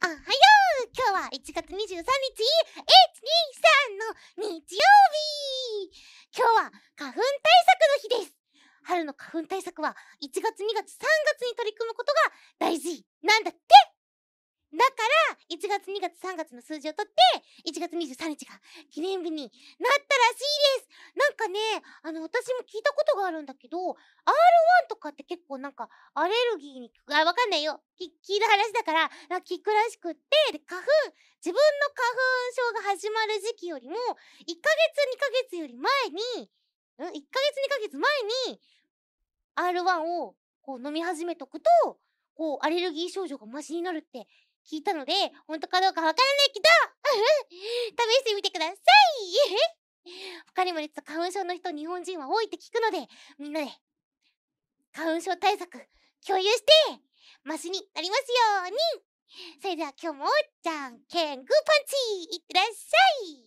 おはよう今日は1月23日 !1、2、3の日曜日今日は花粉対策の日です春の花粉対策は1月2月3月に取り組むことが大事なんだってだから1月2月3月の数字をとって1月23日が記念日になったらしいですあの私も聞いたことがあるんだけど R1 とかって結構なんかアレルギーにあわかんないよ聞いた話だからな聞くらしくってで花粉自分の花粉症が始まる時期よりも1ヶ月2ヶ月より前にん1ヶ月2ヶ月前に R1 をこう飲み始めとくとこうアレルギー症状がマシになるって聞いたので本当かどうかわからないけど試してみてください他にもね、花粉症の人、日本人は多いって聞くので、みんなで、花粉症対策、共有して、マシになりますようにそれでは今日も、じゃんけんグーパンチいってらっしゃい